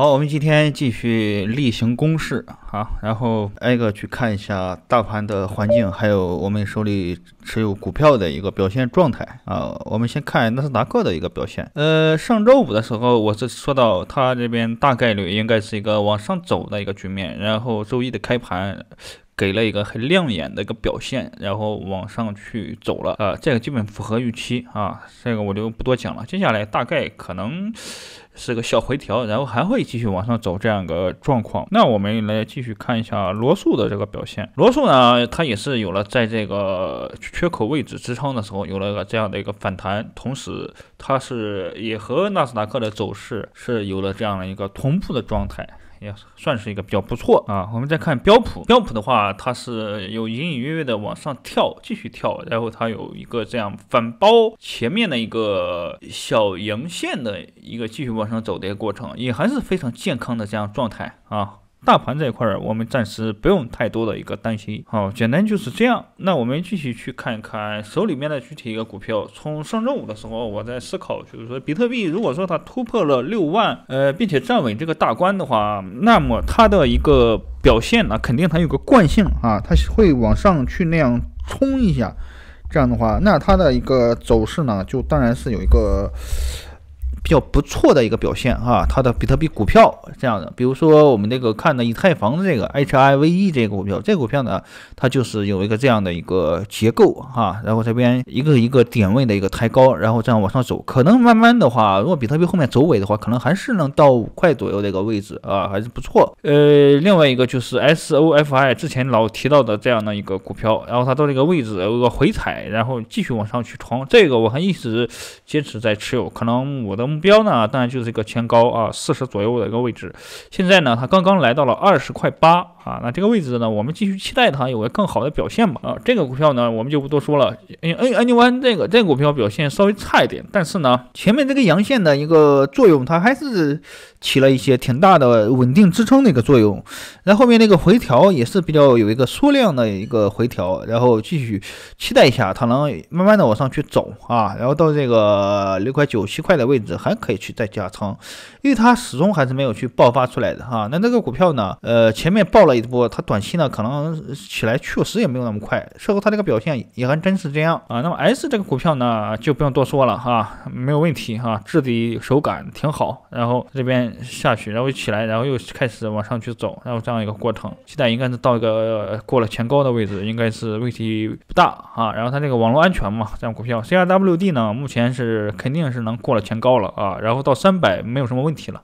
好，我们今天继续例行公事，好，然后挨个去看一下大盘的环境，还有我们手里持有股票的一个表现状态啊。我们先看纳斯达克的一个表现，呃，上周五的时候，我是说到它这边大概率应该是一个往上走的一个局面，然后周一的开盘给了一个很亮眼的一个表现，然后往上去走了啊，这个基本符合预期啊，这个我就不多讲了。接下来大概可能。是个小回调，然后还会继续往上走，这样一个状况。那我们来继续看一下罗素的这个表现。罗素呢，它也是有了在这个缺口位置支撑的时候，有了个这样的一个反弹，同时它是也和纳斯达克的走势是有了这样的一个同步的状态。也算是一个比较不错啊。我们再看标普，标普的话，它是有隐隐约约的往上跳，继续跳，然后它有一个这样反包前面的一个小阳线的一个继续往上走的一个过程，也还是非常健康的这样状态啊。大盘这一块儿，我们暂时不用太多的一个担心。好，简单就是这样。那我们继续去看一看手里面的具体一个股票。从上周五的时候，我在思考，就是说比特币，如果说它突破了六万，呃，并且站稳这个大关的话，那么它的一个表现呢，肯定它有个惯性啊，它会往上去那样冲一下。这样的话，那它的一个走势呢，就当然是有一个。比较不错的一个表现哈，它的比特币股票这样的，比如说我们这个看的以太坊的这个 H I V E 这个股票，这股票呢，它就是有一个这样的一个结构哈，然后这边一个一个点位的一个抬高，然后这样往上走，可能慢慢的话，如果比特币后面走尾的话，可能还是能到五块左右的一个位置啊，还是不错。呃，另外一个就是 S O F I 之前老提到的这样的一个股票，然后它到这个位置有个回踩，然后继续往上去冲，这个我还一直坚持在持有，可能我的目。标呢，当然就是一个前高啊，四十左右的一个位置。现在呢，它刚刚来到了二十块八啊，那这个位置呢，我们继续期待它有个更好的表现吧。啊，这个股票呢，我们就不多说了。n y 安 n e 这个这个股票表现稍微差一点，但是呢，前面这个阳线的一个作用，它还是起了一些挺大的稳定支撑的一个作用。然后面那个回调也是比较有一个缩量的一个回调，然后继续期待一下它能慢慢的往上去走啊，然后到这个六块九七块的位置还。还可以去再加仓，因为它始终还是没有去爆发出来的哈。那这个股票呢，呃，前面爆了一波，它短期呢可能起来确实也没有那么快，事后它这个表现也还真是这样啊。那么 S 这个股票呢就不用多说了哈，没有问题哈，质地手感挺好。然后这边下去，然后起来，然后又开始往上去走，然后这样一个过程，期待应该是到一个过了前高的位置，应该是问题不大啊。然后它这个网络安全嘛，这样股票 CRWD 呢，目前是肯定是能过了前高了。啊，然后到三百没有什么问题了，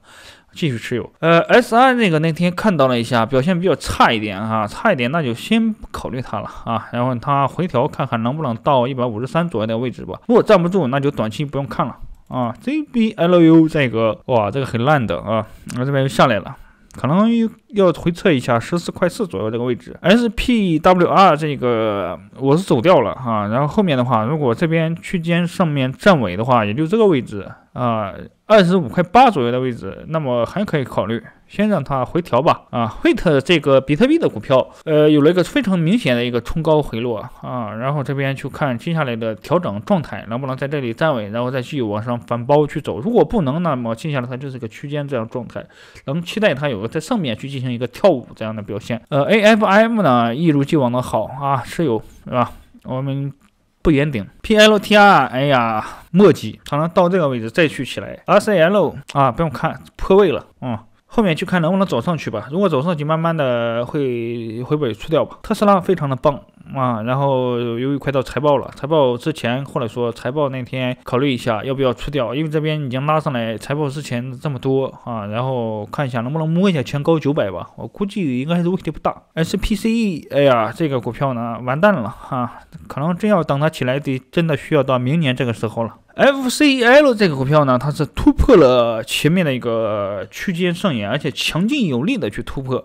继续持有。呃，S I 那个那天看到了一下，表现比较差一点啊，差一点那就先不考虑它了啊。然后它回调看看能不能到一百五十三左右的位置吧，如果站不住那就短期不用看了啊。J B L U 这个哇，这个很烂的啊，然后这边又下来了。可能要回测一下十四块四左右这个位置，SPWR 这个我是走掉了哈，然后后面的话，如果这边区间上面站稳的话，也就这个位置啊，二十五块八左右的位置，那么还可以考虑。先让它回调吧。啊，惠特这个比特币的股票，呃，有了一个非常明显的一个冲高回落啊。然后这边去看接下来的调整状态能不能在这里站稳，然后再继续往上反包去走。如果不能，那么接下来它就是个区间这样状态。能期待它有个在上面去进行一个跳舞这样的表现。呃，A F M 呢一如既往的好啊，持有是吧？我们不言顶。P L T R，哎呀，磨叽，可能到这个位置再去起来。R C L 啊，不用看，破位了啊。后面去看能不能走上去吧。如果走上去，慢慢的会回本出掉吧。特斯拉非常的棒。啊，然后由于快到财报了，财报之前或者说财报那天考虑一下要不要出掉，因为这边已经拉上来，财报之前这么多啊，然后看一下能不能摸一下前高九百吧，我估计应该还是问题不大。SPCE，哎呀，这个股票呢完蛋了哈，可能真要等它起来得真的需要到明年这个时候了。FCL 这个股票呢，它是突破了前面的一个区间上沿，而且强劲有力的去突破，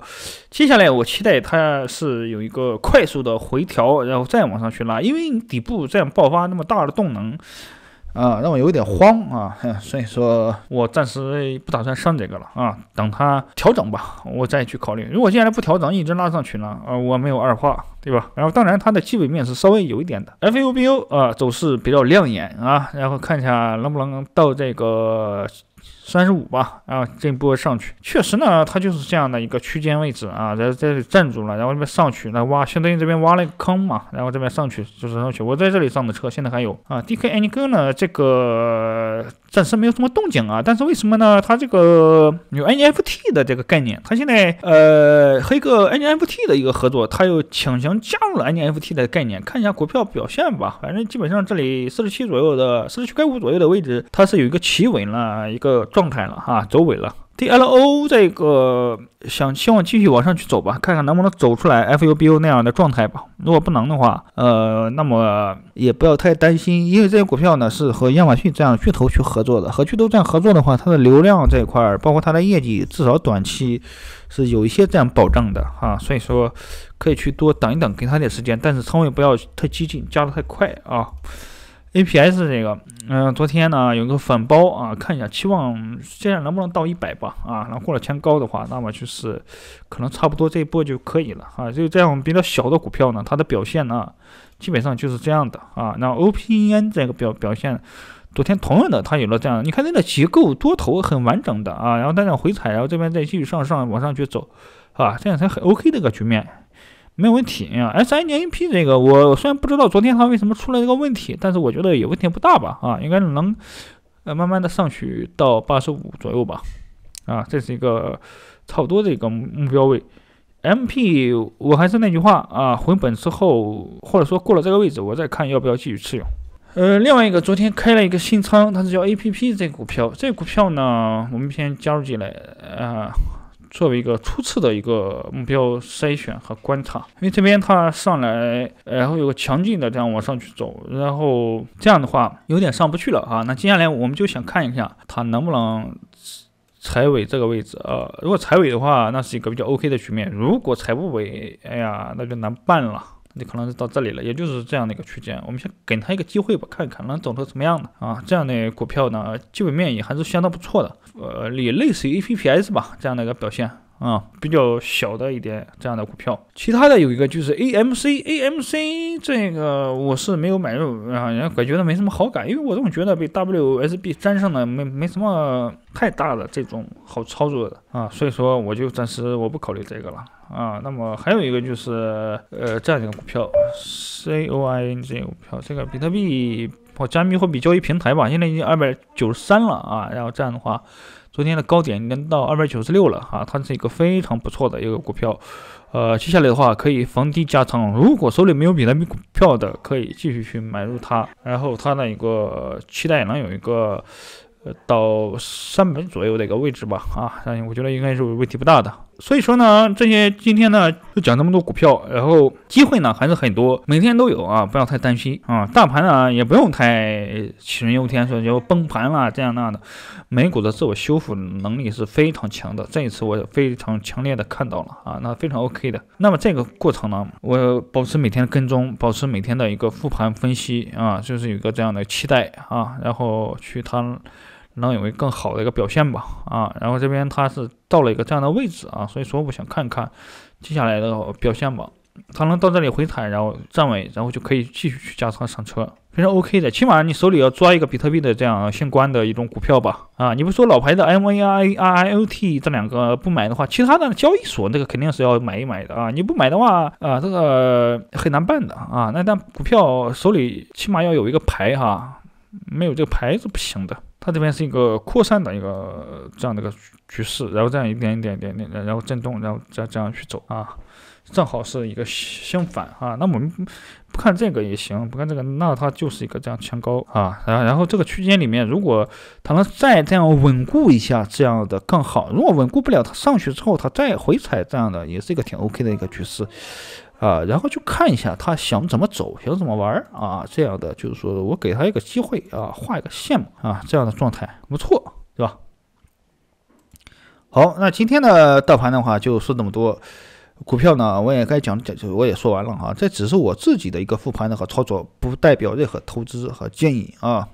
接下来我期待它是有一个快速的回。调，然后再往上去拉，因为你底部再爆发那么大的动能，啊，让我有点慌啊，所以说，我暂时不打算上这个了啊，等它调整吧，我再去考虑。如果接下来不调整，一直拉上去呢，啊，我没有二话，对吧？然后，当然它的基本面是稍微有一点的。FUBU 啊，走势比较亮眼啊，然后看一下能不能到这个。三十五吧，啊，这一波上去，确实呢，它就是这样的一个区间位置啊，在这里站住了，然后这边上去，那挖相当于这边挖了一个坑嘛，然后这边上去就是上去，我在这里上的车，现在还有啊，D K 艾尼呢，这个。暂时没有什么动静啊，但是为什么呢？它这个有 NFT 的这个概念，它现在呃和一个 NFT 的一个合作，它又强行加入了 NFT 的概念。看一下股票表现吧，反正基本上这里四十七左右的四十七块五左右的位置，它是有一个企稳了一个状态了哈，走稳了。D L O 这个想希望继续往上去走吧，看看能不能走出来 F U B U 那样的状态吧。如果不能的话，呃，那么也不要太担心，因为这些股票呢是和亚马逊这样巨头去合作的，和巨头这样合作的话，它的流量这一块儿，包括它的业绩，至少短期是有一些这样保障的啊。所以说可以去多等一等，给他点时间，但是仓位不要太激进，加的太快啊。A P S 这个，嗯，昨天呢有个粉包啊，看一下期望现在能不能到一百吧啊，然后过了前高的话，那么就是可能差不多这一波就可以了啊。就这样，我们比较小的股票呢，它的表现呢，基本上就是这样的啊。那 O P N 这个表表现，昨天同样的它有了这样，你看它的结构多头很完整的啊，然后它家回踩，然后这边再继续上上往上去走，啊，这样才很 O K 一个局面。没有问题啊，S I N P 这个我虽然不知道昨天它为什么出了这个问题，但是我觉得也问题不大吧啊，应该能呃慢慢的上去到八十五左右吧啊，这是一个差不多的一个目标位。M P 我还是那句话啊，回本之后或者说过了这个位置，我再看要不要继续持有。呃，另外一个昨天开了一个新仓，它是叫 A P P 这股票，这股票呢我们先加入进来啊。作为一个初次的一个目标筛选和观察，因为这边它上来，然后有个强劲的这样往上去走，然后这样的话有点上不去了啊。那接下来我们就想看一下它能不能踩尾这个位置啊。如果踩尾的话，那是一个比较 OK 的局面；如果踩不尾，哎呀，那就难办了。你可能是到这里了，也就是这样的一个区间，我们先给它一个机会吧，看看能走成什么样的啊？这样的股票呢，基本面也还是相当不错的，呃，也类似于 A P P S 吧这样的一个表现。啊，比较小的一点这样的股票，其他的有一个就是 AMC，AMC 这个我是没有买入啊，然后感觉的没什么好感，因为我总觉得被 WSB 沾上的没没什么太大的这种好操作的啊，所以说我就暂时我不考虑这个了啊。那么还有一个就是呃这样一个股票 COIN 这个股票，这个比特币或加密货币交易平台吧，现在已经二百九十三了啊，然后这样的话。昨天的高点经到二百九十六了啊，它是一个非常不错的一个股票，呃，接下来的话可以逢低加仓，如果手里没有比特币票的，可以继续去买入它，然后它的一个期待能有一个呃到三百左右的一个位置吧啊，但我觉得应该是问题不大的。所以说呢，这些今天呢就讲这么多股票，然后机会呢还是很多，每天都有啊，不要太担心啊，大盘呢也不用太杞人忧天，说要崩盘啦这样那样的，美股的自我修复能力是非常强的，这一次我非常强烈的看到了啊，那非常 OK 的。那么这个过程呢，我保持每天跟踪，保持每天的一个复盘分析啊，就是有一个这样的期待啊，然后去它。能有一个更好的一个表现吧，啊，然后这边它是到了一个这样的位置啊，所以说我想看看接下来的表现吧，它能到这里回踩，然后站稳，然后就可以继续去加仓上车，非常 OK 的。起码你手里要抓一个比特币的这样相关的一种股票吧，啊，你不说老牌的 M A I R I O T 这两个不买的话，其他的交易所那个肯定是要买一买的啊，你不买的话，啊，这个很难办的啊，那但股票手里起码要有一个牌哈，没有这个牌是不行的。它这边是一个扩散的一个这样的一个局势，然后这样一点一点点，点，然后震动，然后再这样去走啊，正好是一个相反啊。那我们不看这个也行，不看这个，那它就是一个这样前高啊。然后，然后这个区间里面，如果它能再这样稳固一下，这样的更好。如果稳固不了，它上去之后，它再回踩这样的，也是一个挺 OK 的一个局势。啊，然后就看一下他想怎么走，想怎么玩啊，这样的就是说我给他一个机会啊，画一个线嘛啊，这样的状态不错，对吧？好，那今天的大盘的话就说这么多，股票呢我也该讲讲，我也说完了哈，这只是我自己的一个复盘的和操作，不代表任何投资和建议啊。